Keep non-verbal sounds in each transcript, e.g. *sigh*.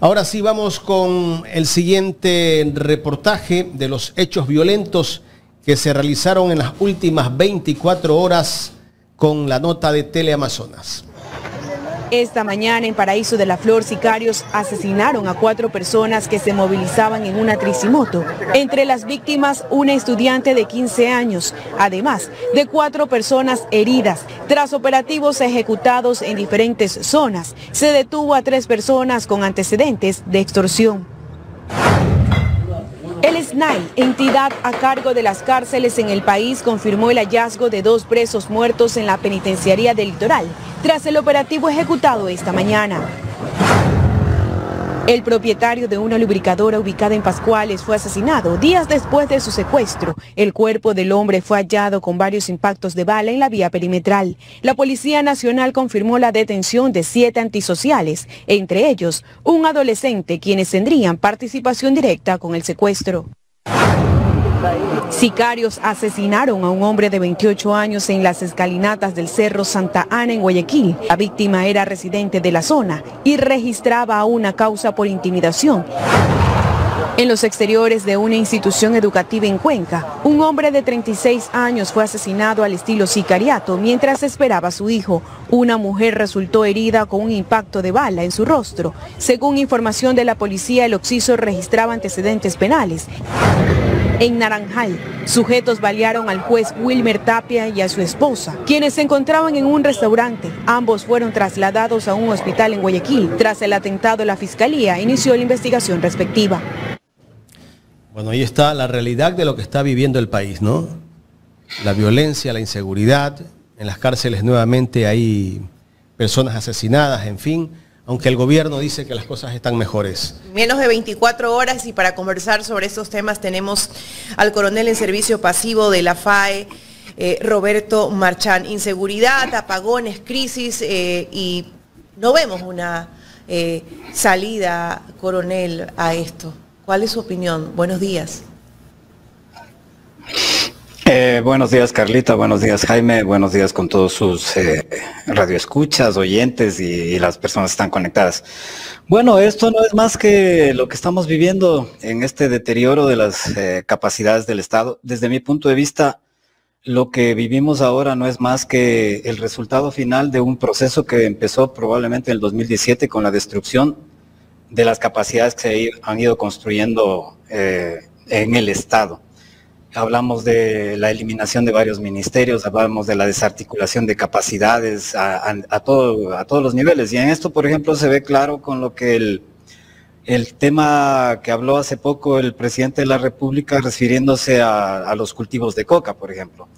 Ahora sí, vamos con el siguiente reportaje de los hechos violentos que se realizaron en las últimas 24 horas con la nota de Teleamazonas. Esta mañana en Paraíso de la Flor, sicarios asesinaron a cuatro personas que se movilizaban en una tricimoto. Entre las víctimas, una estudiante de 15 años, además de cuatro personas heridas. Tras operativos ejecutados en diferentes zonas, se detuvo a tres personas con antecedentes de extorsión. El SNAI, entidad a cargo de las cárceles en el país, confirmó el hallazgo de dos presos muertos en la penitenciaría del litoral tras el operativo ejecutado esta mañana. El propietario de una lubricadora ubicada en Pascuales fue asesinado días después de su secuestro. El cuerpo del hombre fue hallado con varios impactos de bala en la vía perimetral. La Policía Nacional confirmó la detención de siete antisociales, entre ellos un adolescente, quienes tendrían participación directa con el secuestro. Sicarios asesinaron a un hombre de 28 años en las escalinatas del Cerro Santa Ana en Guayaquil. La víctima era residente de la zona y registraba una causa por intimidación. En los exteriores de una institución educativa en Cuenca, un hombre de 36 años fue asesinado al estilo sicariato mientras esperaba a su hijo. Una mujer resultó herida con un impacto de bala en su rostro. Según información de la policía, el occiso registraba antecedentes penales. En Naranjal, sujetos balearon al juez Wilmer Tapia y a su esposa, quienes se encontraban en un restaurante. Ambos fueron trasladados a un hospital en Guayaquil. Tras el atentado, la Fiscalía inició la investigación respectiva. Bueno, ahí está la realidad de lo que está viviendo el país, ¿no? La violencia, la inseguridad, en las cárceles nuevamente hay personas asesinadas, en fin aunque el gobierno dice que las cosas están mejores. Menos de 24 horas y para conversar sobre estos temas tenemos al coronel en servicio pasivo de la FAE. Eh, Roberto Marchán, inseguridad, apagones, crisis eh, y no vemos una eh, salida, coronel, a esto. ¿Cuál es su opinión? Buenos días. Eh, buenos días, Carlita. Buenos días, Jaime. Buenos días con todos sus eh, radioescuchas, oyentes y, las personas que están conectadas. Bueno, esto no es más que lo que estamos viviendo en este deterioro de las eh, capacidades del Estado. Desde mi punto de vista, lo que vivimos ahora no es más que el resultado final de un proceso que empezó probablemente en el 2017 con la destrucción de las capacidades que se han ido construyendo eh, en el Estado hablamos de la eliminación de varios ministerios, hablamos de la desarticulación de capacidades a, todos los niveles. Y en esto, por ejemplo, se ve claro con lo que el, tema que habló hace poco el presidente de la República refiriéndose a, los cultivos de coca, por ejemplo,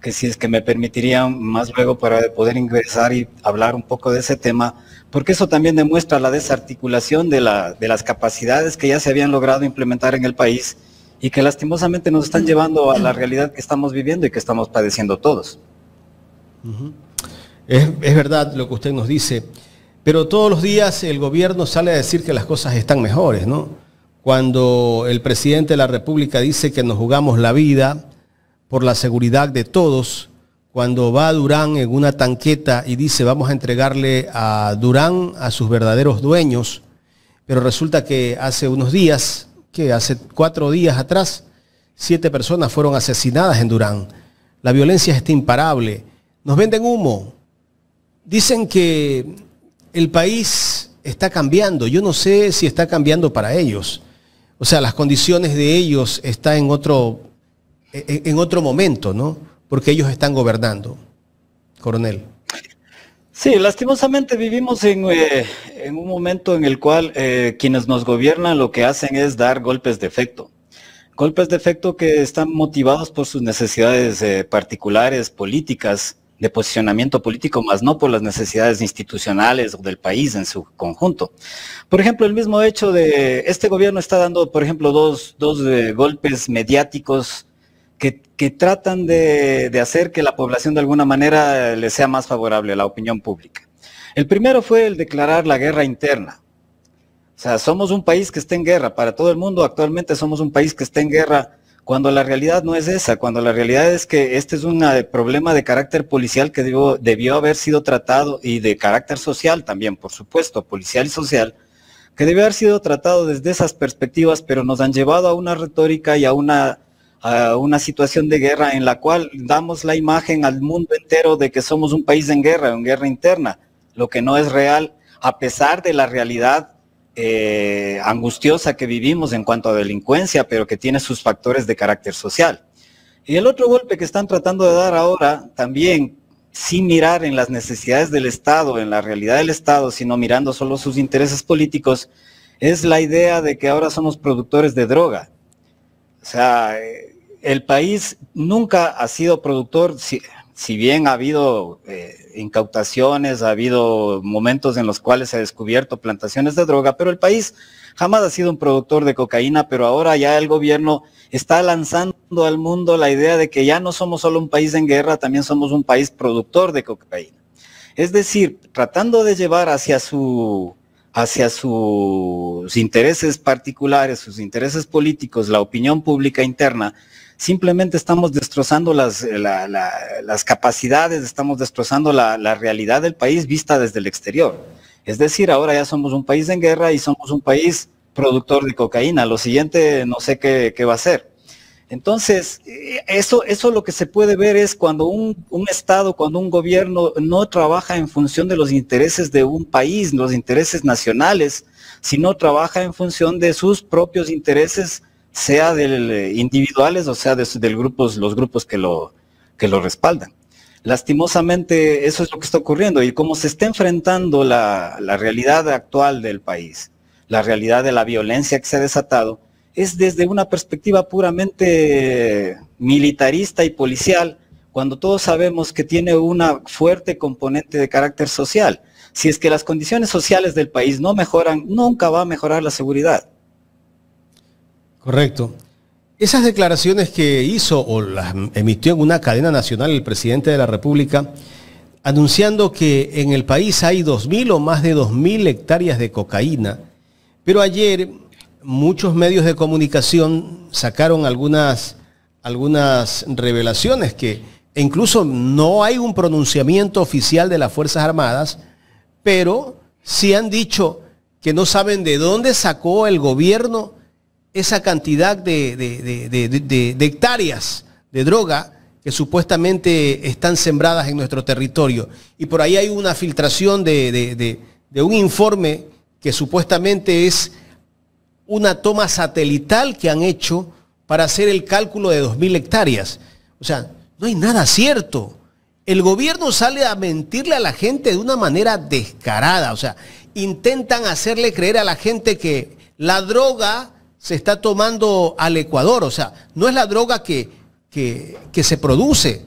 que si es que me permitirían más luego para poder ingresar y hablar un poco de ese tema, porque eso también demuestra la desarticulación de las capacidades que ya se habían logrado implementar en el país y que lastimosamente nos están llevando a la realidad que estamos viviendo y que estamos padeciendo todos. es, verdad lo que usted nos dice, pero todos los días el gobierno sale a decir que las cosas están mejores, ¿no? Cuando el presidente de la República dice que nos jugamos la vida por la seguridad de todos, cuando va a Durán en una tanqueta y dice vamos a entregarle a Durán a sus verdaderos dueños, pero resulta que hace unos días que hace cuatro días atrás siete personas fueron asesinadas en Durán. La violencia está imparable. Nos venden humo. Dicen que el país está cambiando. Yo no sé si está cambiando para ellos. O sea, las condiciones de ellos están en otro, en otro momento, ¿no? Porque ellos están gobernando. Coronel. Sí, lastimosamente vivimos eh, en, un momento en el cual eh, quienes nos gobiernan lo que hacen es dar golpes de efecto. Golpes de efecto que están motivados por sus necesidades eh, particulares, políticas, de posicionamiento político, más no por las necesidades institucionales o del país en su conjunto. Por ejemplo, el mismo hecho de este gobierno está dando, por ejemplo, dos, dos golpes mediáticos que tratan de, hacer que la población de alguna manera le sea más favorable a la opinión pública. El primero fue el declarar la guerra interna. O sea, somos un país que está en guerra. Para todo el mundo actualmente somos un país que está en guerra cuando la realidad no es esa, cuando la realidad es que este es un eh, problema de carácter policial que debió, debió, haber sido tratado y de carácter social también, por supuesto, policial y social, que debió haber sido tratado desde esas perspectivas, pero nos han llevado a una retórica y a una a una situación de guerra en la cual damos la imagen al mundo entero de que somos un país en guerra, en guerra interna, lo que no es real, a pesar de la realidad eh, angustiosa que vivimos en cuanto a delincuencia, pero que tiene sus factores de carácter social. Y el otro golpe que están tratando de dar ahora, también sin mirar en las necesidades del Estado, en la realidad del Estado, sino mirando solo sus intereses políticos, es la idea de que ahora somos productores de droga. O sea, eh, el país nunca ha sido productor, si, bien ha habido eh, incautaciones, ha habido momentos en los cuales se ha descubierto plantaciones de droga, pero el país jamás ha sido un productor de cocaína, pero ahora ya el gobierno está lanzando al mundo la idea de que ya no somos solo un país en guerra, también somos un país productor de cocaína. Es decir, tratando de llevar hacia su hacia sus intereses particulares, sus intereses políticos, la opinión pública interna, simplemente estamos destrozando las, eh, las capacidades, estamos destrozando la, realidad del país vista desde el exterior. Es decir, ahora ya somos un país en guerra y somos un país productor de cocaína. Lo siguiente no sé qué, va a ser. Entonces, eh, eso, eso lo que se puede ver es cuando un, un, Estado, cuando un gobierno no trabaja en función de los intereses de un país, los intereses nacionales, sino trabaja en función de sus propios intereses sea de eh, individuales o sea de, del grupos, los grupos que lo, que lo respaldan. Lastimosamente eso es lo que está ocurriendo y como se está enfrentando la, la realidad actual del país, la realidad de la violencia que se ha desatado, es desde una perspectiva puramente militarista y policial, cuando todos sabemos que tiene una fuerte componente de carácter social. Si es que las condiciones sociales del país no mejoran, nunca va a mejorar la seguridad. Correcto. Esas declaraciones que hizo o las emitió en una cadena nacional el presidente de la República, anunciando que en el país hay 2.000 o más de 2.000 hectáreas de cocaína, pero ayer muchos medios de comunicación sacaron algunas, algunas revelaciones que e incluso no hay un pronunciamiento oficial de las Fuerzas Armadas, pero sí han dicho que no saben de dónde sacó el gobierno esa cantidad de, hectáreas de droga que supuestamente están sembradas en nuestro territorio. Y por ahí hay una filtración de, un informe que supuestamente es una toma satelital que han hecho para hacer el cálculo de 2.000 hectáreas. O sea, no hay nada cierto. El gobierno sale a mentirle a la gente de una manera descarada. O sea, intentan hacerle creer a la gente que la droga se está tomando al Ecuador. O sea, no es la droga que, que, se produce.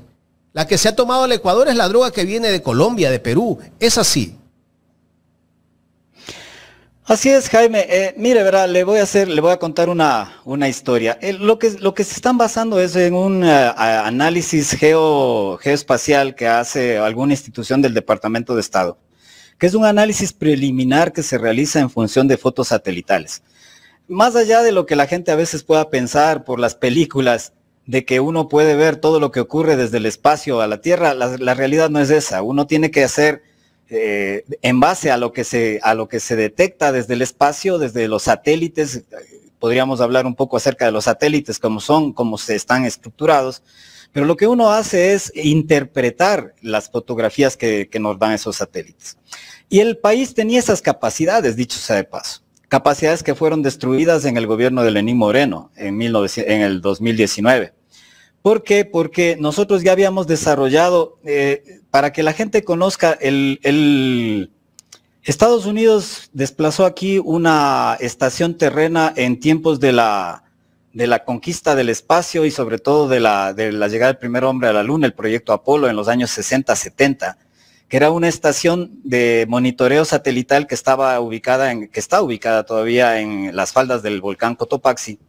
La que se ha tomado al Ecuador es la droga que viene de Colombia, de Perú. Es así. Así es, Jaime. Eh, mire, verá, le voy a hacer, le voy a contar una, historia. Eh, lo, que, lo que se están basando es en un eh, análisis geo, geoespacial que hace alguna institución del Departamento de Estado, que es un análisis preliminar que se realiza en función de fotos satelitales más allá de lo que la gente a veces pueda pensar por las películas, de que uno puede ver todo lo que ocurre desde el espacio a la Tierra, la, realidad no es esa. Uno tiene que hacer eh, en base a lo, que se, a lo que se detecta desde el espacio, desde los satélites, podríamos hablar un poco acerca de los satélites, cómo son, cómo se están estructurados, pero lo que uno hace es interpretar las fotografías que nos dan esos satélites. Y el país tenía esas capacidades, dicho sea de paso capacidades que fueron destruidas en el gobierno de Lenín Moreno en, el 2019. ¿Por qué? Porque nosotros ya habíamos desarrollado, eh, para que la gente conozca, el, Estados Unidos desplazó aquí una estación terrena en tiempos de la, de la conquista del espacio y sobre todo de la, de la llegada del primer hombre a la Luna, el proyecto Apolo en los años 60, 70 que era una estación de monitoreo satelital que estaba ubicada en, que está ubicada todavía en las faldas del volcán Cotopaxi.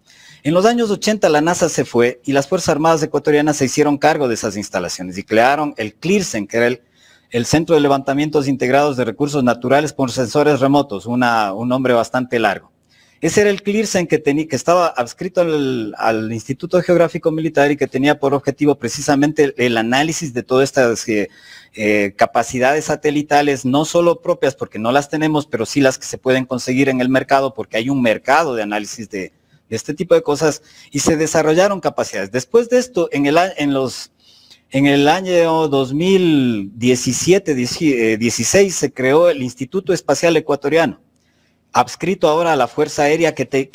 En los años 80 la NASA se fue y las Fuerzas Armadas ecuatorianas se hicieron cargo de esas instalaciones y crearon el CLIRSEN, que era el, Centro de Levantamientos Integrados de Recursos Naturales por Sensores Remotos, un nombre bastante largo. Ese era el CLIRSEN que, que estaba adscrito al, Instituto Geográfico Militar y que tenía por objetivo precisamente el, análisis de todas estas eh, eh, capacidades satelitales, no solo propias, porque no las tenemos, pero sí las que se pueden conseguir en el mercado, porque hay un mercado de análisis de, este tipo de cosas, y se desarrollaron capacidades. Después de esto, en, el, en los en el año 2017-16 eh, se creó el Instituto Espacial Ecuatoriano, adscrito ahora a la Fuerza Aérea que,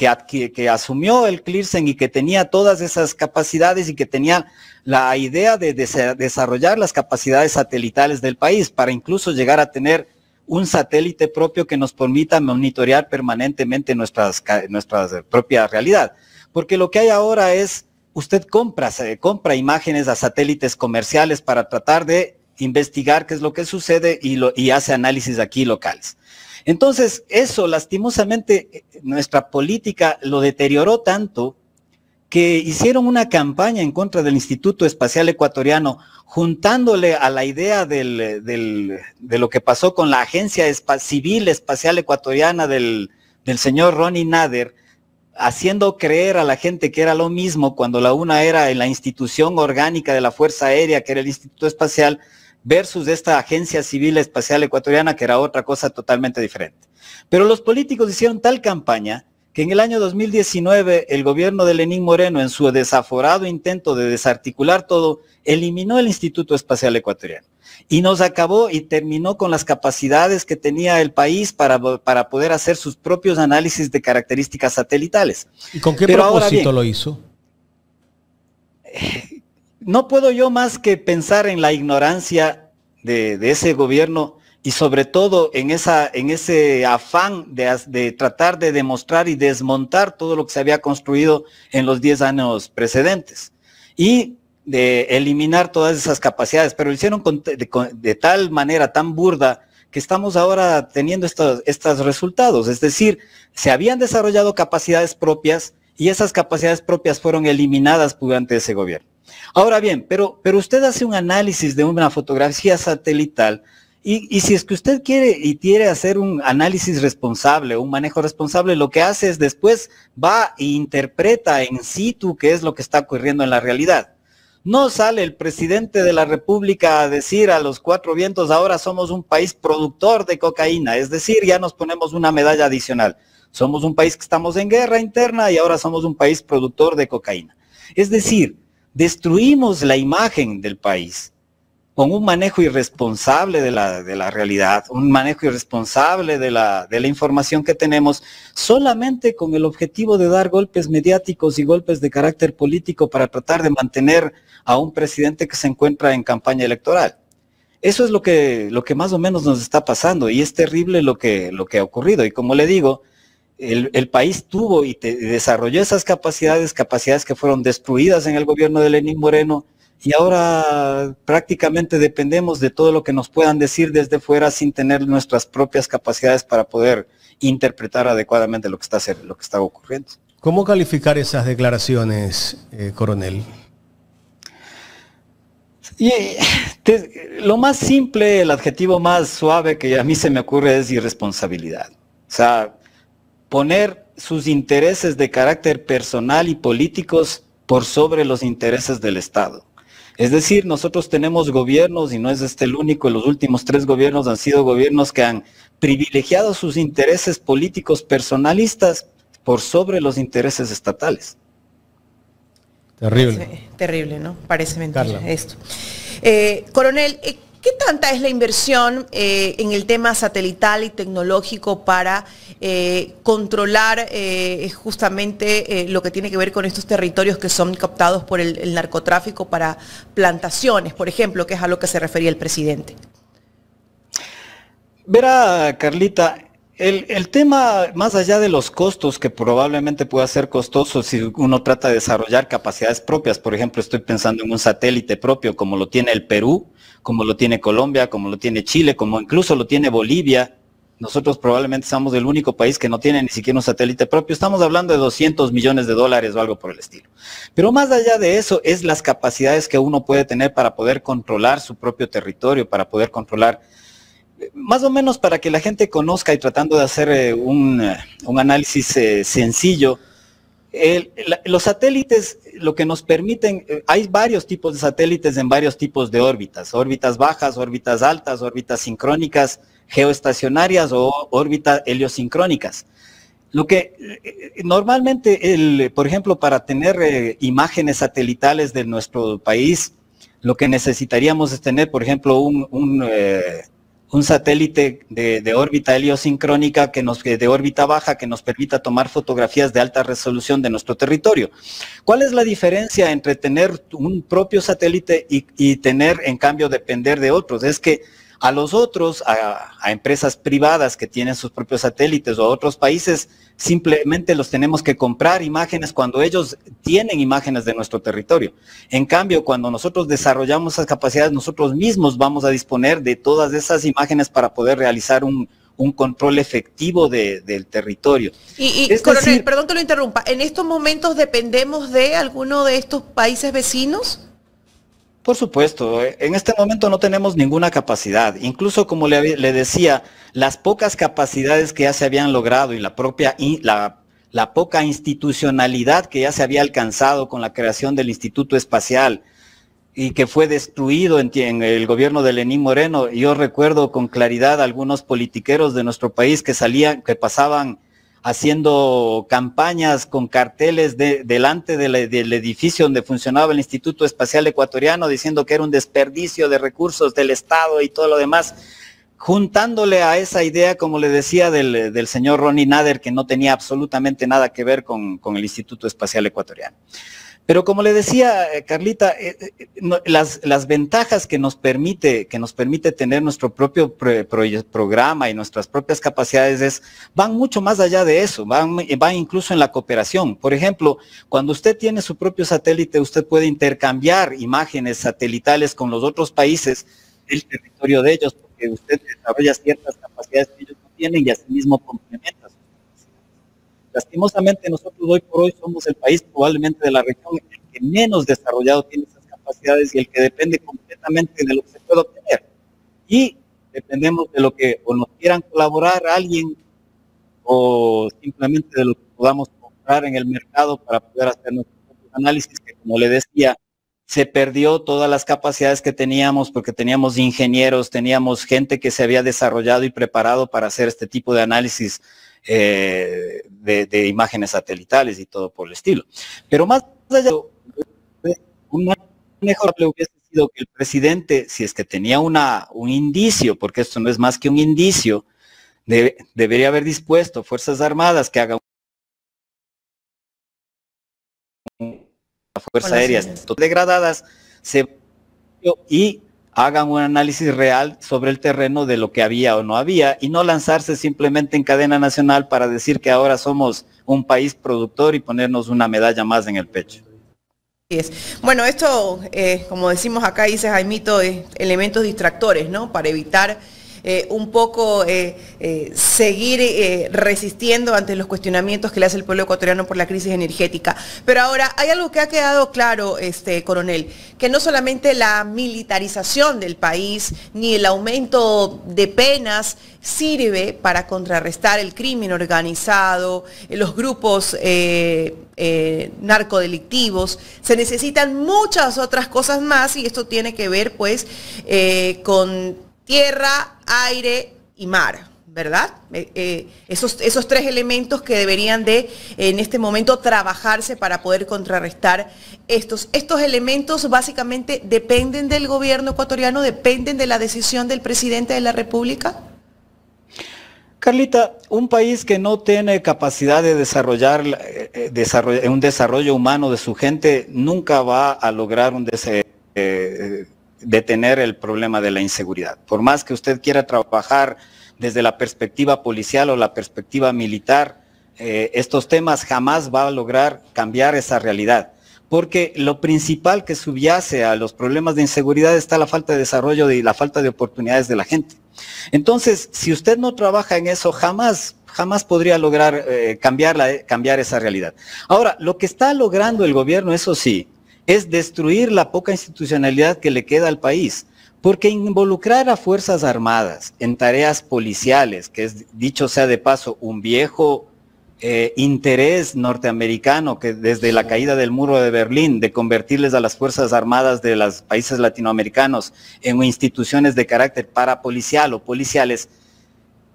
que, asumió el Clearsen y que tenía todas esas capacidades y que tenía la idea de desarrollar las capacidades satelitales del país para incluso llegar a tener un satélite propio que nos permita monitorear permanentemente nuestras, nuestra eh, propia realidad. Porque lo que hay ahora es, usted compra, compra imágenes a satélites comerciales para tratar de investigar qué es lo que sucede y, lo, y hace análisis aquí locales. Entonces, eso lastimosamente, eh, nuestra política lo deterioró tanto que hicieron una campaña en contra del Instituto Espacial Ecuatoriano, juntándole a la idea eh, de lo que pasó con la Agencia Civil Espacial Ecuatoriana del, señor Ronnie Nader, haciendo creer a la gente que era lo mismo cuando la una era la institución orgánica de la Fuerza Aérea, que era el Instituto Espacial, versus esta Agencia Civil Espacial Ecuatoriana, que era otra cosa totalmente diferente. Pero los políticos hicieron tal campaña que en el año 2019 el gobierno de Lenín Moreno, en su desaforado intento de desarticular todo, eliminó el Instituto Espacial Ecuatoriano y nos acabó y terminó con las capacidades que tenía el país para, para poder hacer sus propios análisis de características satelitales. ¿Y con qué propósito lo hizo? Eh, no puedo yo más que pensar en la ignorancia de, ese gobierno y sobre todo en, esa, ese afán de, tratar de demostrar y desmontar todo lo que se había construido en los 10 años precedentes y de eliminar todas esas capacidades, pero lo hicieron de, tal manera tan burda que estamos ahora teniendo estos resultados. Es decir, se habían desarrollado capacidades propias y esas capacidades propias fueron eliminadas durante ese gobierno. Ahora bien, pero, pero usted hace un análisis de una fotografía satelital y, y, si es que usted quiere y quiere hacer un análisis responsable, un manejo responsable, lo que hace es después va e interpreta en situ qué es lo que está ocurriendo en la realidad. No sale el presidente de la República a decir a los cuatro vientos, ahora somos un país productor de cocaína, es decir, ya nos ponemos una medalla adicional. Somos un país que estamos en guerra interna y ahora somos un país productor de cocaína. Es decir, destruimos la imagen del país con un manejo irresponsable de la, de la realidad, un manejo irresponsable de la, de la información que tenemos, solamente con el objetivo de dar golpes mediáticos y golpes de carácter político para tratar de mantener a un presidente que se encuentra en campaña electoral. Eso es lo que, lo que más o menos nos está pasando y es terrible lo que, lo que ha ocurrido. Y como le digo, el, país tuvo y desarrolló esas capacidades, capacidades que fueron destruidas en el gobierno de Lenín Moreno, y ahora prácticamente dependemos de todo lo que nos puedan decir desde fuera sin tener nuestras propias capacidades para poder interpretar adecuadamente lo que está, lo que está ocurriendo. ¿Cómo calificar esas declaraciones, eh, coronel? Eh, lo más simple, el adjetivo más suave que a mí se me ocurre es irresponsabilidad. O sea, poner sus intereses de carácter personal y políticos por sobre los intereses del Estado. Es decir, nosotros tenemos gobiernos, y no es este el único, los últimos tres gobiernos han sido gobiernos que han privilegiado sus intereses políticos personalistas por sobre los intereses estatales. Terrible. terrible, ¿no? Parece mentira esto. Eh, coronel, eh, ¿Qué tanta es la inversión eh, en el tema satelital y tecnológico para eh, controlar eh, justamente lo que tiene que ver con estos territorios que son captados por el, narcotráfico para plantaciones, por ejemplo, que es a lo que se refería el presidente? Verá, Carlita, el, el tema, más allá de los costos, que probablemente pueda ser costoso si uno trata de desarrollar capacidades propias, por ejemplo, estoy pensando en un satélite propio como lo tiene el Perú, como lo tiene Colombia, como lo tiene Chile, como incluso lo tiene Bolivia. Nosotros probablemente somos el único país que no tiene ni siquiera un satélite propio. Estamos hablando de 200 millones de dólares o algo por el estilo. Pero más allá de eso es las capacidades que uno puede tener para poder controlar su propio territorio, para poder controlar, más o menos para que la gente conozca y tratando de hacer eh, un, eh, un, análisis eh, sencillo. los satélites lo que nos permiten, eh, hay varios tipos de satélites en varios tipos de órbitas, órbitas bajas, órbitas altas, órbitas sincrónicas, geoestacionarias o órbitas heliosincrónicas. Lo que eh, normalmente, el, por ejemplo, para tener eh, imágenes satelitales de nuestro país, lo que necesitaríamos es tener, por ejemplo, un, un satélite de, órbita heliosincrónica que nos, de órbita baja que nos permita tomar fotografías de alta resolución de nuestro territorio. ¿Cuál es la diferencia entre tener un propio satélite y, y tener, en cambio, depender de otros? Es que a los otros, a, empresas privadas que tienen sus propios satélites o a otros países, simplemente los tenemos que comprar imágenes cuando ellos tienen imágenes de nuestro territorio. En cambio, cuando nosotros desarrollamos esas capacidades, nosotros mismos vamos a disponer de todas esas imágenes para poder realizar un, control efectivo del territorio. Y, coronel, perdón que lo interrumpa, ¿en estos momentos dependemos de alguno de estos países vecinos? Por supuesto, eh, en este momento no tenemos ninguna capacidad. Incluso, como le, decía, las pocas capacidades que ya se habían logrado y la propia la, poca institucionalidad que ya se había alcanzado con la creación del Instituto Espacial y que fue destruido en, en el gobierno de Lenín Moreno. Yo recuerdo con claridad algunos politiqueros de nuestro país que salían, que pasaban haciendo campañas con carteles delante del edificio donde funcionaba el Instituto Espacial Ecuatoriano, diciendo que era un desperdicio de recursos del Estado y todo lo demás, juntándole a esa idea, como le decía, del, señor Ronnie Nader, que no tenía absolutamente nada que ver con el Instituto Espacial Ecuatoriano. Pero como le decía eh, Carlita, eh, eh, las, ventajas que nos permite, que nos permite tener nuestro propio programa y nuestras propias capacidades es, van mucho más allá de eso, van, incluso en la cooperación. Por ejemplo, cuando usted tiene su propio satélite, usted puede intercambiar imágenes satelitales con los otros países del territorio de ellos, porque usted desarrolla ciertas capacidades que ellos no tienen y asimismo complementa Lastimosamente nosotros hoy por hoy somos el país probablemente de la región el que menos desarrollado tiene esas capacidades y el que depende completamente de lo que se puede obtener. Y dependemos de lo que o nos quieran colaborar alguien o simplemente de lo que podamos comprar en el mercado para poder hacer nuestros análisis, que como le decía, se perdió todas las capacidades que teníamos porque teníamos ingenieros, teníamos gente que se había desarrollado y preparado para hacer este tipo de análisis eh, de, imágenes satelitales y todo por el estilo. Pero más allá, un mejor le hubiese sido que el presidente, si es que tenía una, un indicio, porque esto no es más que un indicio, debería haber dispuesto Fuerzas Armadas que hagan fuerza aérea degradadas se y hagan un análisis real sobre el terreno de lo que había o no había y no lanzarse simplemente en cadena nacional para decir que ahora somos un país productor y ponernos una medalla más en el pecho. Bueno, esto, eh, como decimos acá, dice Jaimito, elementos distractores, ¿no? Para evitar eh, un poco eh, eh, seguir resistiendo ante los cuestionamientos que le hace el pueblo ecuatoriano por la crisis energética. Pero ahora, hay algo que ha quedado claro, este, coronel, que no solamente la militarización del país ni el aumento de penas sirve para contrarrestar el crimen organizado, los grupos narcodelictivos. Se necesitan muchas otras cosas más y esto tiene que ver pues con tierra, aire y mar, ¿verdad? Eh, eh, esos, esos, tres elementos que deberían de en este momento trabajarse para poder contrarrestar estos. Estos elementos básicamente dependen del gobierno ecuatoriano, dependen de la decisión del presidente de la República. Carlita, un país que no tiene capacidad de desarrollar, eh, un desarrollo humano de su gente nunca va a lograr un desarrollo detener el problema de la inseguridad. Por más que usted quiera trabajar desde la perspectiva policial o la perspectiva militar, eh, estos temas jamás va a lograr cambiar esa realidad. Porque lo principal que subyace a los problemas de inseguridad está la falta de desarrollo y la falta de oportunidades de la gente. Entonces, si usted no trabaja en eso, jamás, jamás podría lograr eh, cambiar, eh, cambiar esa realidad. Ahora, lo que está logrando el gobierno, eso sí, es destruir la poca institucionalidad que le queda al país. Porque involucrar a Fuerzas Armadas en tareas policiales, que es, dicho sea de paso, un viejo eh, interés norteamericano que desde la caída del muro de Berlín, de convertirles a las Fuerzas Armadas de los países latinoamericanos en instituciones de carácter parapolicial o policiales,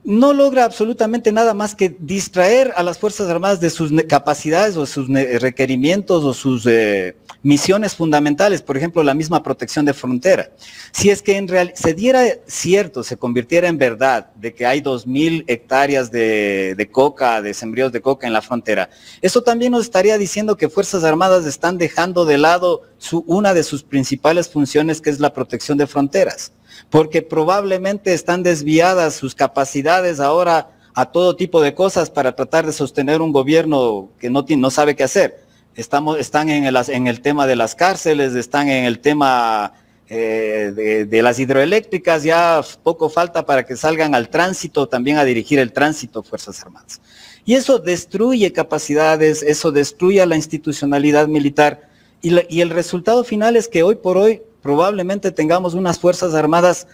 no logra absolutamente nada más que distraer a las Fuerzas Armadas de sus capacidades o sus requerimientos o sus eh, misiones fundamentales, por ejemplo, la misma protección de frontera. Si es que en realidad se diera cierto, se convirtiera en verdad de que hay 2.000 hectáreas de, coca, de sembríos de coca en la frontera, eso también nos estaría diciendo que Fuerzas Armadas están dejando de lado una de sus principales funciones, que es la protección de fronteras porque probablemente están desviadas sus capacidades ahora a todo tipo de cosas para tratar de sostener un gobierno que no, no sabe qué hacer. Estamos, están en el, tema de las cárceles, están en el tema eh, de, las hidroeléctricas, ya poco falta para que salgan al tránsito, también a dirigir el tránsito Fuerzas Armadas. Y eso destruye capacidades, eso destruye a la institucionalidad militar y el resultado final es que hoy por hoy probablemente tengamos unas Fuerzas Armadas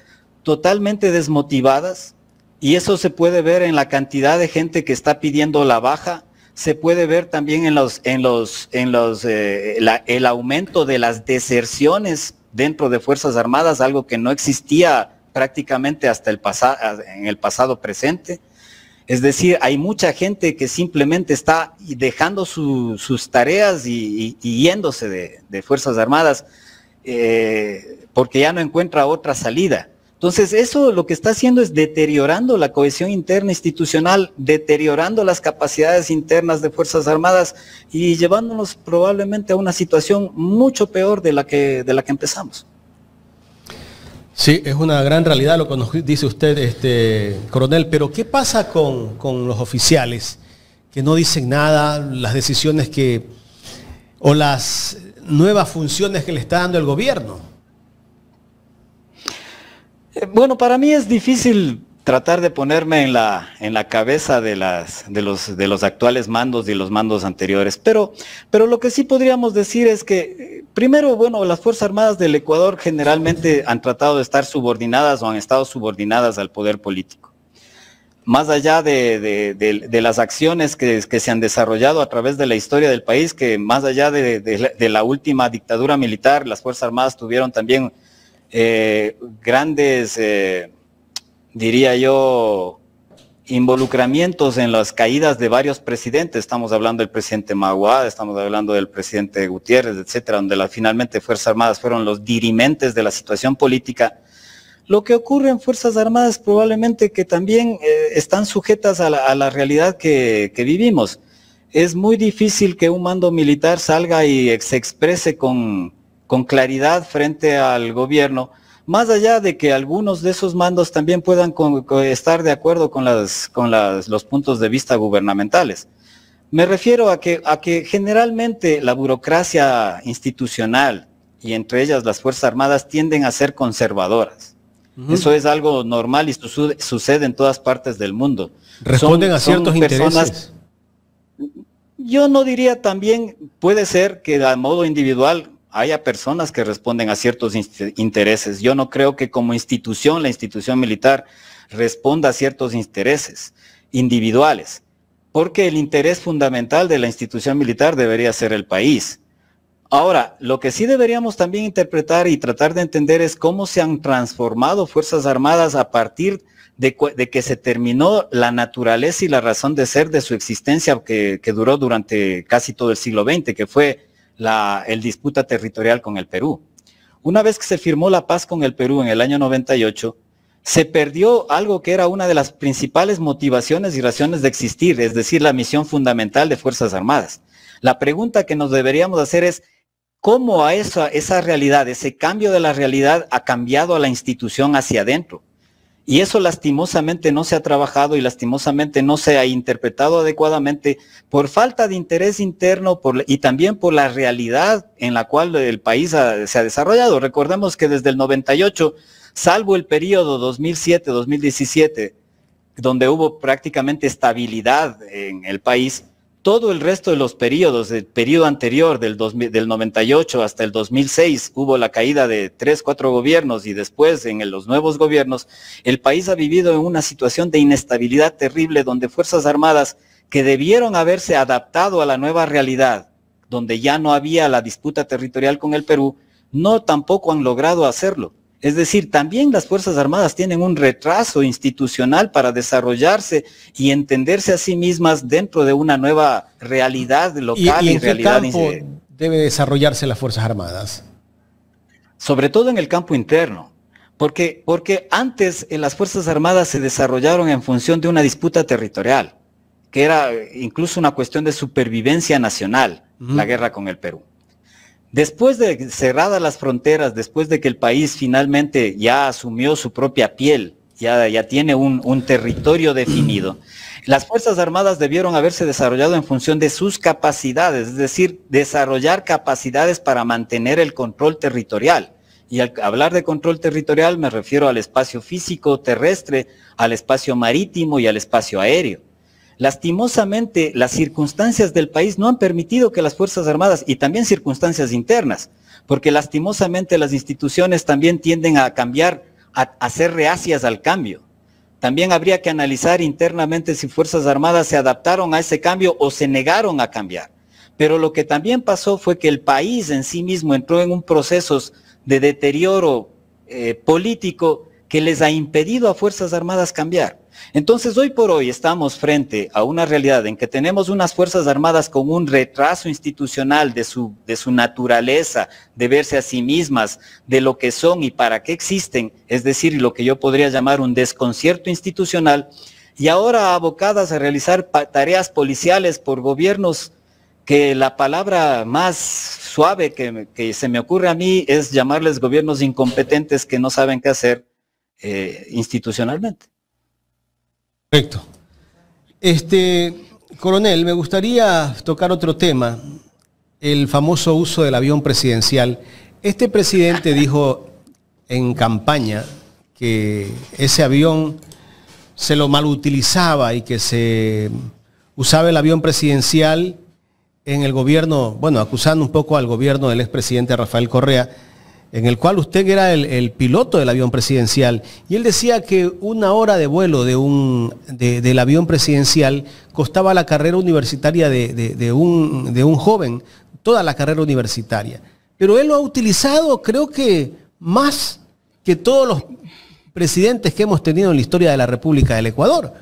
totalmente desmotivadas y eso se puede ver en la cantidad de gente que está pidiendo la baja, se puede ver también en los, en los, en los, eh, el aumento de las deserciones dentro de Fuerzas Armadas, algo que no existía prácticamente hasta el en el pasado presente. Es decir, hay mucha gente que simplemente está dejando sus tareas y, yéndose de Fuerzas Armadas. Eh, porque ya no encuentra otra salida. Entonces, eso lo que está haciendo es deteriorando la cohesión interna institucional, deteriorando las capacidades internas de Fuerzas Armadas y llevándonos probablemente a una situación mucho peor de la que, de la que empezamos. Sí, es una gran realidad lo que nos dice usted, este, coronel, pero ¿qué pasa con, con los oficiales que no dicen nada, las decisiones que, o las nuevas funciones que le está dando el gobierno? Eh, bueno, para mí es difícil tratar de ponerme en la, en la cabeza de, las, los, de los actuales mandos y los mandos anteriores, pero, pero lo que sí podríamos decir es que, eh, primero, bueno, las Fuerzas Armadas del Ecuador generalmente han tratado de estar subordinadas o han estado subordinadas al poder político más allá de, las acciones que, se han desarrollado a través de la historia del país, que más allá de, la última dictadura militar, las Fuerzas Armadas tuvieron también eh, grandes, eh, diría yo, involucramientos en las caídas de varios presidentes. Estamos hablando del presidente Maguá, estamos hablando del presidente Gutiérrez, etcétera, donde finalmente Fuerzas Armadas fueron los dirimentes de la situación política lo que ocurre en Fuerzas Armadas probablemente que también eh, están sujetas a la, realidad que, vivimos. Es muy difícil que un mando militar salga y se exprese con, claridad frente al gobierno, más allá de que algunos de esos mandos también puedan estar de acuerdo con, los puntos de vista gubernamentales. Me refiero a que generalmente la burocracia institucional y entre ellas las Fuerzas Armadas tienden a ser conservadoras. Eso es algo normal y sucede en todas partes del mundo. Responden a ciertos personas, intereses. Yo no diría también, puede ser que de modo individual haya personas que responden a ciertos intereses. Yo no creo que como institución, la institución militar, responda a ciertos intereses individuales, porque el interés fundamental de la institución militar debería ser el país. Ahora, lo que sí deberíamos también interpretar y tratar de entender es cómo se han transformado Fuerzas Armadas a partir de, que se terminó la naturaleza y la razón de ser de su existencia que, duró durante casi todo el siglo XX, que fue la, el disputa territorial con el Perú. Una vez que se firmó la paz con el Perú en el año 98, se perdió algo que era una de las principales motivaciones y razones de existir, es decir, la misión fundamental de Fuerzas Armadas. La pregunta que nos deberíamos hacer es, cómo a esa, esa realidad, ese cambio de la realidad ha cambiado a la institución hacia adentro. Y eso lastimosamente no se ha trabajado y lastimosamente no se ha interpretado adecuadamente por falta de interés interno y también por la realidad en la cual el país se ha desarrollado. Recordemos que desde el 98, salvo el periodo 2007-2017, donde hubo prácticamente estabilidad en el país, todo el resto de los periodos, del periodo anterior del, 98 hasta el 2006, hubo la caída de tres, cuatro gobiernos y después en los nuevos gobiernos, el país ha vivido en una situación de inestabilidad terrible donde Fuerzas Armadas que debieron haberse adaptado a la nueva realidad, donde ya no había la disputa territorial con el Perú, no tampoco han logrado hacerlo. Es decir, también las Fuerzas Armadas tienen un retraso institucional para desarrollarse y entenderse a sí mismas dentro de una nueva realidad local y, en realidad. campo debe desarrollarse las Fuerzas Armadas? Sobre todo en el campo interno. Porque, porque antes eh, las Fuerzas Armadas se desarrollaron en función de una disputa territorial, que era eh, incluso una cuestión de supervivencia nacional, la guerra con el Perú. Después de cerradas las fronteras, después de que el país finalmente ya asumió su propia piel, ya, ya tiene un, un, territorio definido, las Fuerzas Armadas debieron haberse desarrollado en función de sus capacidades, es decir, desarrollar capacidades para mantener el control territorial. Y al hablar de control territorial me refiero al espacio físico terrestre, al espacio marítimo y al espacio aéreo. Lastimosamente, las circunstancias del país no han permitido que las Fuerzas Armadas y también circunstancias internas, porque lastimosamente las instituciones también tienden a cambiar, a, ser reacias al cambio. También habría que analizar internamente si Fuerzas Armadas se adaptaron a ese cambio o se negaron a cambiar. Pero lo que también pasó fue que el país en sí mismo entró en un proceso de deterioro eh, político que les ha impedido a Fuerzas Armadas cambiar. Entonces, hoy por hoy estamos frente a una realidad en que tenemos unas Fuerzas Armadas con un retraso institucional de su, naturaleza, de verse a sí mismas, de lo que son y para qué existen, es decir, lo que yo podría llamar un desconcierto institucional, y ahora abocadas a realizar tareas policiales por gobiernos que la palabra más suave que, se me ocurre a mí es llamarles gobiernos incompetentes que no saben qué hacer eh, institucionalmente. Correcto. Este, coronel, me gustaría tocar otro tema, el famoso uso del avión presidencial. Este presidente dijo en campaña que ese avión se lo malutilizaba y que se usaba el avión presidencial en el gobierno, bueno, acusando un poco al gobierno del expresidente Rafael Correa en el cual usted era el, piloto del avión presidencial, y él decía que una hora de vuelo de un, del avión presidencial costaba la carrera universitaria de un, de un joven, toda la carrera universitaria. Pero él lo ha utilizado, creo que más que todos los presidentes que hemos tenido en la historia de la República del Ecuador.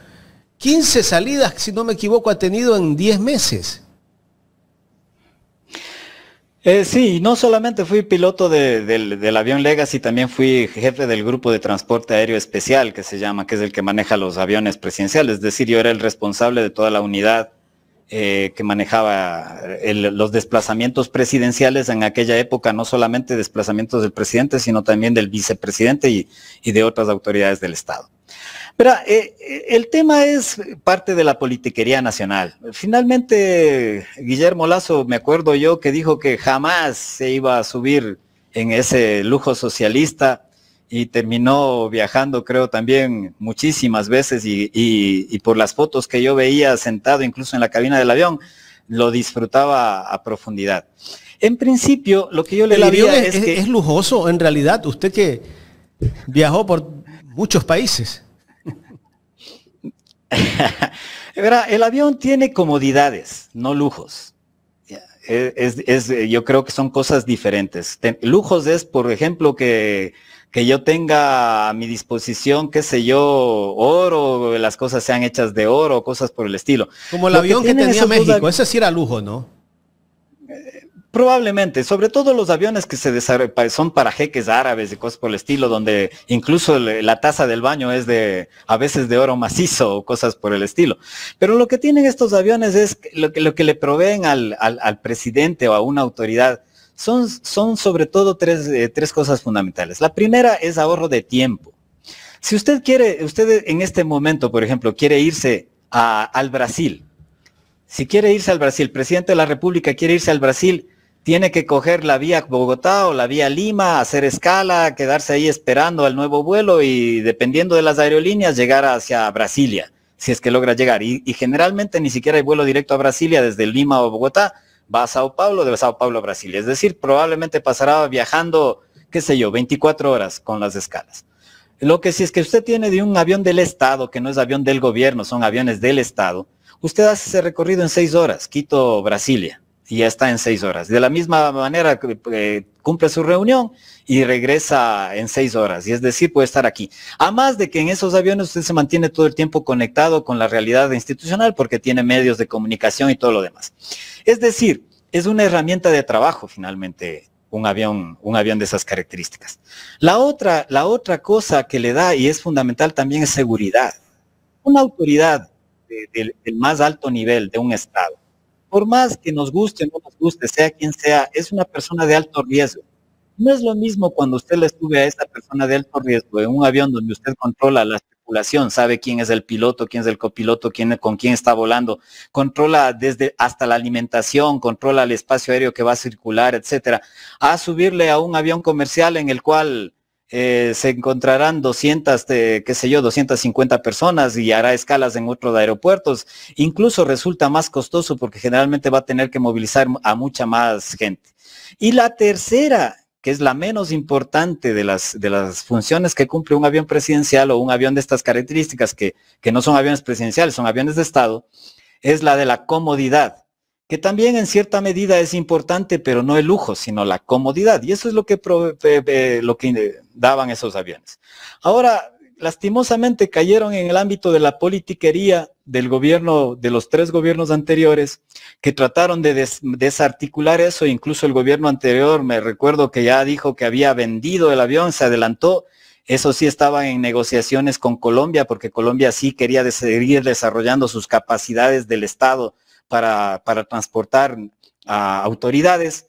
15 salidas, si no me equivoco, ha tenido en 10 meses. Eh, sí, no solamente fui piloto del, avión Legacy, también fui jefe del grupo de transporte aéreo especial que se llama, que es el que maneja los aviones presidenciales. Es decir, yo era el responsable de toda la unidad eh, que manejaba los desplazamientos presidenciales en aquella época, no solamente desplazamientos del presidente, sino también del vicepresidente y de otras autoridades del Estado. Pero eh, eh, el tema es parte de la politiquería nacional. Finalmente, Guillermo Lazo, me acuerdo yo, que dijo que jamás se iba a subir en ese lujo socialista y terminó viajando, creo, también muchísimas veces y, por las fotos que yo veía sentado incluso en la cabina del avión, lo disfrutaba a profundidad. En principio, lo que yo le el es, que... Es lujoso, en realidad. Usted que viajó por muchos países. *laughs* el avión tiene comodidades, no lujos. yo creo que son cosas diferentes. lujos es, por ejemplo, que, yo tenga a mi disposición, qué sé yo, oro, las cosas sean hechas de oro, cosas por el estilo. Como el avión que, tenía México, eso sí era lujo, ¿no? Probablemente, sobre todo los aviones que se son para jeques árabes y cosas por el estilo, donde incluso la taza del baño es de a veces de oro macizo o cosas por el estilo. Pero lo que tienen estos aviones es lo que, lo que le proveen al, al, presidente o a una autoridad son, son sobre todo tres, eh, tres cosas fundamentales. La primera es ahorro de tiempo. Si usted quiere, usted en este momento, por ejemplo, quiere irse al Brasil, si quiere irse al Brasil, el presidente de la República quiere irse al Brasil, tiene que coger la vía Bogotá o la vía Lima, hacer escala, quedarse ahí esperando al nuevo vuelo y dependiendo de las aerolíneas llegar hacia Brasilia, si es que logra llegar. Y, generalmente ni siquiera hay vuelo directo a Brasilia desde Lima o Bogotá, va a Sao Paulo, de Sao Paulo a Brasilia. Es decir, probablemente pasará viajando, qué sé yo, 24 horas con las escalas. Lo que si es que usted tiene de un avión del Estado, que no es avión del gobierno, son aviones del Estado, usted hace ese recorrido en 6 horas, Quito, Brasilia y ya está en seis horas. De la misma manera que eh, cumple su reunión y regresa en seis horas, y es decir, puede estar aquí. Además de que en esos aviones usted se mantiene todo el tiempo conectado con la realidad institucional porque tiene medios de comunicación y todo lo demás. Es decir, es una herramienta de trabajo finalmente un avión, un avión de esas características. La otra, la otra cosa que le da y es fundamental también es seguridad. Una autoridad del más alto nivel de un Estado por más que nos guste o no nos guste, sea quien sea, es una persona de alto riesgo. No es lo mismo cuando usted le estuve a esa persona de alto riesgo en un avión donde usted controla la circulación, sabe quién es el piloto, quién es el copiloto, quién, con quién está volando, controla desde hasta la alimentación, controla el espacio aéreo que va a circular, etcétera, a subirle a un avión comercial en el cual eh, se encontrarán 200, qué sé yo, 250 personas y hará escalas en otros aeropuertos. Incluso resulta más costoso porque generalmente va a tener que movilizar a mucha más gente. Y la tercera, que es la menos importante de las, de las funciones que cumple un avión presidencial o un avión de estas características, que, que no son aviones presidenciales, son aviones de Estado, es la de la comodidad que también en cierta medida es importante, pero no el lujo, sino la comodidad. Y eso es lo que, eh, eh, lo que eh, daban esos aviones. Ahora, lastimosamente cayeron en el ámbito de la politiquería del gobierno, de los tres gobiernos anteriores, que trataron de desarticular eso, incluso el gobierno anterior, me recuerdo que ya dijo que había vendido el avión, se adelantó, eso sí estaba en negociaciones con Colombia, porque Colombia sí quería seguir desarrollando sus capacidades del Estado para, transportar a autoridades.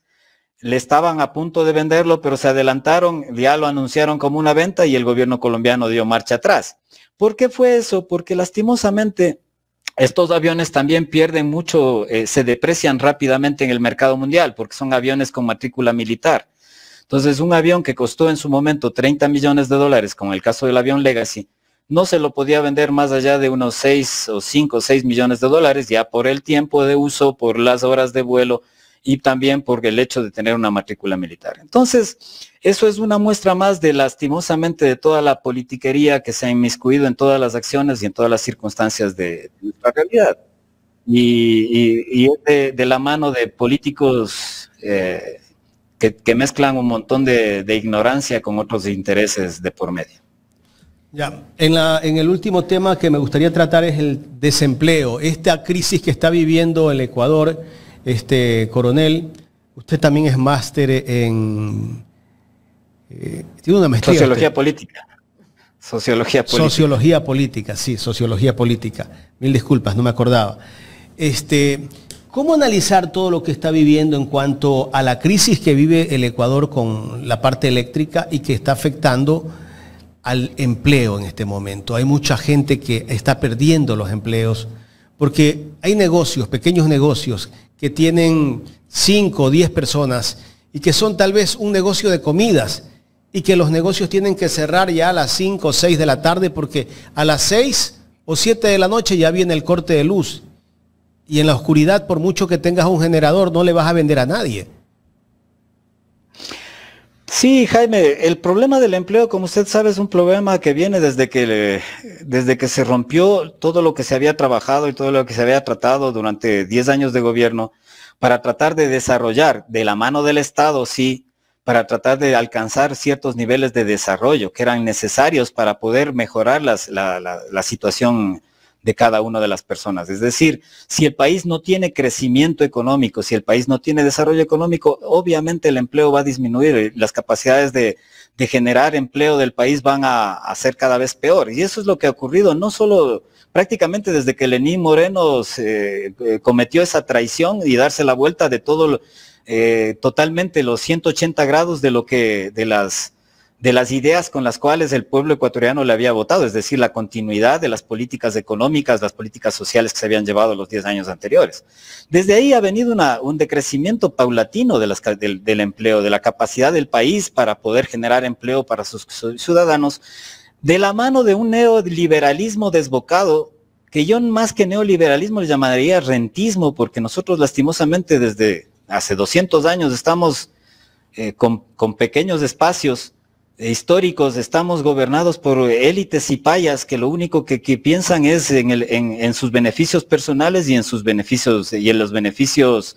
Le estaban a punto de venderlo, pero se adelantaron, ya lo anunciaron como una venta y el gobierno colombiano dio marcha atrás. ¿Por qué fue eso? Porque lastimosamente estos aviones también pierden mucho, eh, se deprecian rápidamente en el mercado mundial porque son aviones con matrícula militar. Entonces, un avión que costó en su momento 30 millones de dólares, como el caso del avión Legacy, no se lo podía vender más allá de unos 6 o 5 o 6 millones de dólares, ya por el tiempo de uso, por las horas de vuelo y también por el hecho de tener una matrícula militar. Entonces, eso es una muestra más de lastimosamente de toda la politiquería que se ha inmiscuido en todas las acciones y en todas las circunstancias de, la realidad. Y, es de, la mano de políticos eh, que, mezclan un montón de ignorancia con otros intereses de por medio. Ya, en, el último tema que me gustaría tratar es el desempleo. Esta crisis que está viviendo el Ecuador, este coronel, usted también es máster en... Eh, tiene una maestría. Sociología política. Sociología política. Sociología política, sí, sociología política. Mil disculpas, no me acordaba. Este, ¿Cómo analizar todo lo que está viviendo en cuanto a la crisis que vive el Ecuador con la parte eléctrica y que está afectando al empleo en este momento. Hay mucha gente que está perdiendo los empleos porque hay negocios, pequeños negocios, que tienen 5 o 10 personas y que son tal vez un negocio de comidas y que los negocios tienen que cerrar ya a las 5 o 6 de la tarde porque a las 6 o 7 de la noche ya viene el corte de luz. Y en la oscuridad, por mucho que tengas un generador, no le vas a vender a nadie. Sí, Jaime, el problema del empleo, como usted sabe, es un problema que viene desde que, desde que se rompió todo lo que se había trabajado y todo lo que se había tratado durante 10 años de gobierno para tratar de desarrollar de la mano del Estado, sí, para tratar de alcanzar ciertos niveles de desarrollo que eran necesarios para poder mejorar la, la situación de cada una de las personas. Es decir, si el país no tiene crecimiento económico, si el país no tiene desarrollo económico, obviamente el empleo va a disminuir, eh, las capacidades de, de generar empleo del país van a, a, ser cada vez peor. Y eso es lo que ha ocurrido, no solo prácticamente desde que Lenín Moreno se, eh, cometió esa traición y darse la vuelta de todo, eh, totalmente los 180 grados de lo que, de las de las ideas con las cuales el pueblo ecuatoriano le había votado, es decir, la continuidad de las políticas económicas, las políticas sociales que se habían llevado los 10 años anteriores. Desde ahí ha venido un decrecimiento paulatino de las, del, empleo, de la capacidad del país para poder generar empleo para sus ciudadanos, de la mano de un neoliberalismo desbocado, que yo más que neoliberalismo le llamaría rentismo, porque nosotros lastimosamente desde hace 200 años estamos eh, con, con pequeños espacios, históricos, estamos gobernados por élites y payas que lo único que, piensan es en, el, en, sus beneficios personales y en sus beneficios y en los beneficios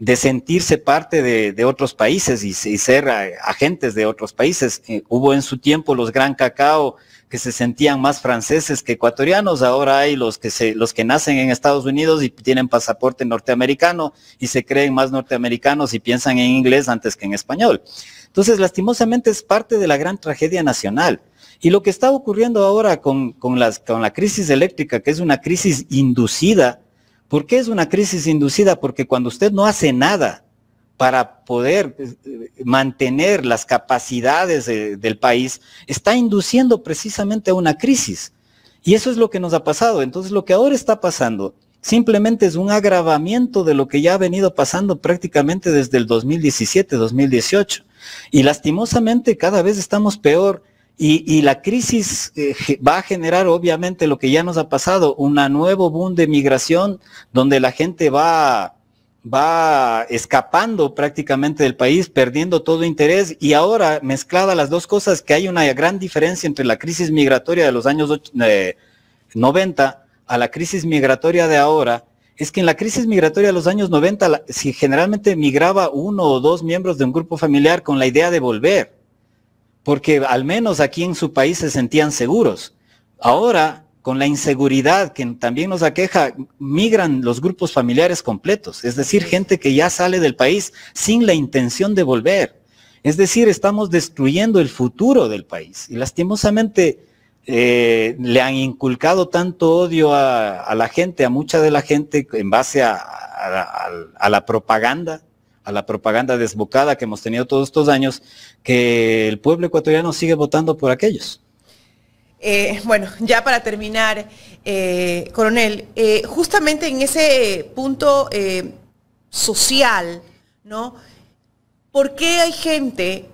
de sentirse parte de, otros países y, ser agentes de otros países. Eh, hubo en su tiempo los Gran Cacao que se sentían más franceses que ecuatorianos, ahora hay los que, se, los que nacen en Estados Unidos y tienen pasaporte norteamericano y se creen más norteamericanos y piensan en inglés antes que en español. Entonces, lastimosamente es parte de la gran tragedia nacional. Y lo que está ocurriendo ahora con, la crisis eléctrica, que es una crisis inducida, ¿por qué es una crisis inducida? Porque cuando usted no hace nada para poder pues, eh, mantener las capacidades del país, está induciendo precisamente a una crisis. Y eso es lo que nos ha pasado. Entonces, lo que ahora está pasando simplemente es un agravamiento de lo que ya ha venido pasando prácticamente desde el 2017-2018. Y lastimosamente cada vez estamos peor. Y, la crisis eh, va a generar obviamente lo que ya nos ha pasado, un nuevo boom de migración donde la gente va, va escapando prácticamente del país, perdiendo todo interés y ahora mezclada las dos cosas que hay una gran diferencia entre la crisis migratoria de los años 90 a la crisis migratoria de ahora, es que en la crisis migratoria de los años 90, si generalmente migraba uno o dos miembros de un grupo familiar con la idea de volver, porque al menos aquí en su país se sentían seguros. Ahora, con la inseguridad que también nos aqueja, migran los grupos familiares completos, es decir, gente que ya sale del país sin la intención de volver. Es decir, estamos destruyendo el futuro del país. Y lastimosamente, eh, le han inculcado tanto odio a, la gente, a mucha de la gente, en base a, la propaganda, a la propaganda desbocada que hemos tenido todos estos años, que el pueblo ecuatoriano sigue votando por aquellos. Eh, bueno, ya para terminar, eh, coronel, justamente en ese punto social, ¿no? ¿Por qué hay gente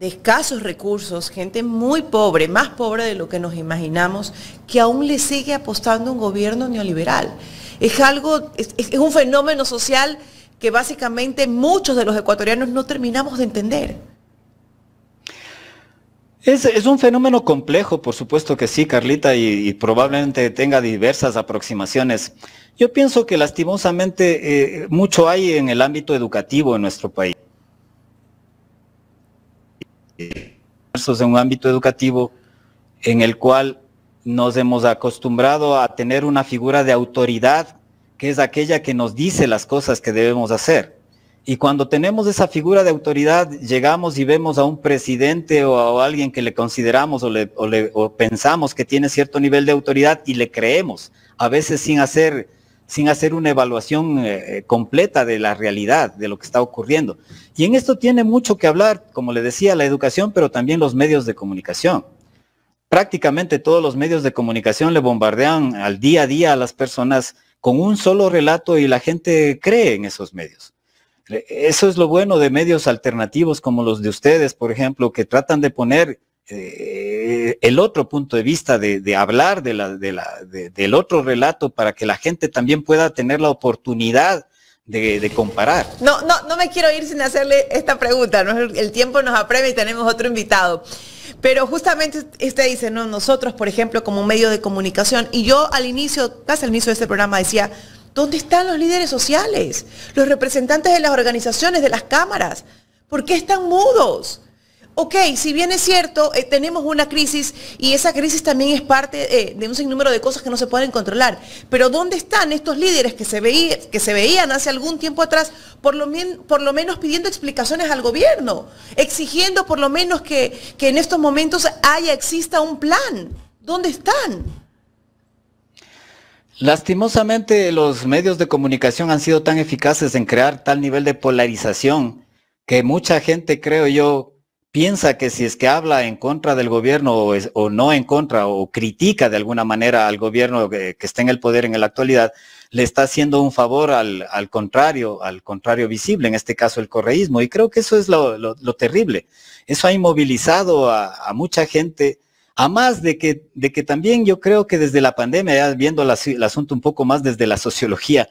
de escasos recursos, gente muy pobre, más pobre de lo que nos imaginamos, que aún le sigue apostando un gobierno neoliberal. Es algo, es, un fenómeno social que básicamente muchos de los ecuatorianos no terminamos de entender. Es, un fenómeno complejo, por supuesto que sí, Carlita, y, probablemente tenga diversas aproximaciones. Yo pienso que lastimosamente eh, mucho hay en el ámbito educativo en nuestro país en un ámbito educativo en el cual nos hemos acostumbrado a tener una figura de autoridad que es aquella que nos dice las cosas que debemos hacer. Y cuando tenemos esa figura de autoridad, llegamos y vemos a un presidente o a alguien que le consideramos o, le, o pensamos que tiene cierto nivel de autoridad y le creemos, a veces sin hacer sin hacer una evaluación eh, eh, completa de la realidad, de lo que está ocurriendo. Y en esto tiene mucho que hablar, como le decía, la educación, pero también los medios de comunicación. Prácticamente todos los medios de comunicación le bombardean al día a día a las personas con un solo relato y la gente cree en esos medios. Eso es lo bueno de medios alternativos como los de ustedes, por ejemplo, que tratan de poner eh, el otro punto de vista, de, hablar de la, del otro relato para que la gente también pueda tener la oportunidad de, comparar. No, no, no me quiero ir sin hacerle esta pregunta. El tiempo nos apremia y tenemos otro invitado. Pero justamente usted dice, no, nosotros, por ejemplo, como medio de comunicación, y yo al inicio, casi al inicio de este programa decía, ¿dónde están los líderes sociales? Los representantes de las organizaciones, de las cámaras. ¿Por qué están mudos? ok, si bien es cierto, eh, tenemos una crisis y esa crisis también es parte eh, de un sinnúmero de cosas que no se pueden controlar, pero ¿dónde están estos líderes que se, veían hace algún tiempo atrás, por lo, menos pidiendo explicaciones al gobierno, exigiendo por lo menos que, que en estos momentos haya, exista un plan? ¿Dónde están? Lastimosamente los medios de comunicación han sido tan eficaces en crear tal nivel de polarización que mucha gente, creo yo, piensa que si es que habla en contra del gobierno o, no en contra o critica de alguna manera al gobierno que, está en el poder en la actualidad, le está haciendo un favor al, contrario, al contrario visible, en este caso el correísmo. Y creo que eso es lo, terrible. Eso ha inmovilizado a, mucha gente, a más de que, de que también yo creo que desde la pandemia, ya viendo el asunto un poco más desde la sociología,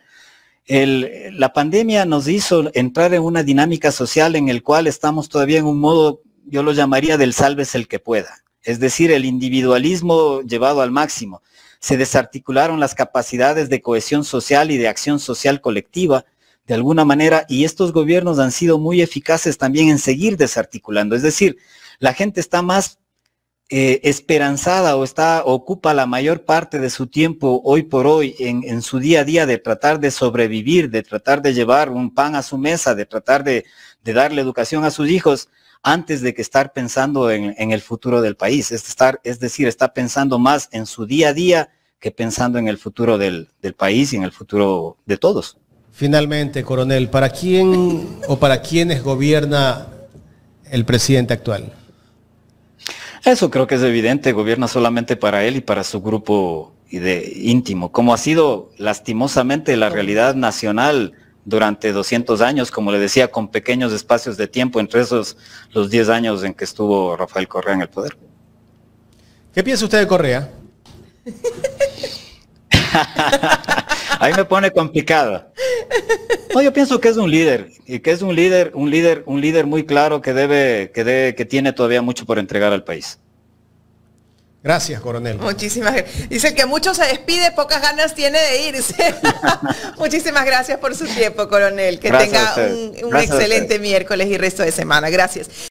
la pandemia nos hizo entrar en una dinámica social en el cual estamos todavía en un modo yo lo llamaría del salves el que pueda, es decir, el individualismo llevado al máximo. Se desarticularon las capacidades de cohesión social y de acción social colectiva, de alguna manera, y estos gobiernos han sido muy eficaces también en seguir desarticulando. Es decir, la gente está más eh, esperanzada o está ocupa la mayor parte de su tiempo hoy por hoy en, su día a día de tratar de sobrevivir, de tratar de llevar un pan a su mesa, de tratar de darle educación a sus hijos, antes de que estar pensando en, el futuro del país. Es, estar, es decir, está pensando más en su día a día que pensando en el futuro del, país y en el futuro de todos. Finalmente, coronel, ¿para quién o para quiénes gobierna el presidente actual? Eso creo que es evidente, gobierna solamente para él y para su grupo de íntimo, como ha sido lastimosamente la realidad nacional durante 200 años, como le decía, con pequeños espacios de tiempo, entre esos los 10 años en que estuvo Rafael Correa en el poder. ¿Qué piensa usted de Correa? *laughs* Ahí me pone complicada. yo pienso que es un líder, y que es un líder, un líder, un líder muy claro que debe, que que tiene todavía mucho por entregar al país. Gracias, coronel. Muchísimas gracias. Dice que mucho se despide, pocas ganas tiene de irse. *laughs* Muchísimas gracias por su tiempo, coronel. Que tenga un excelente miércoles y resto de semana. Gracias.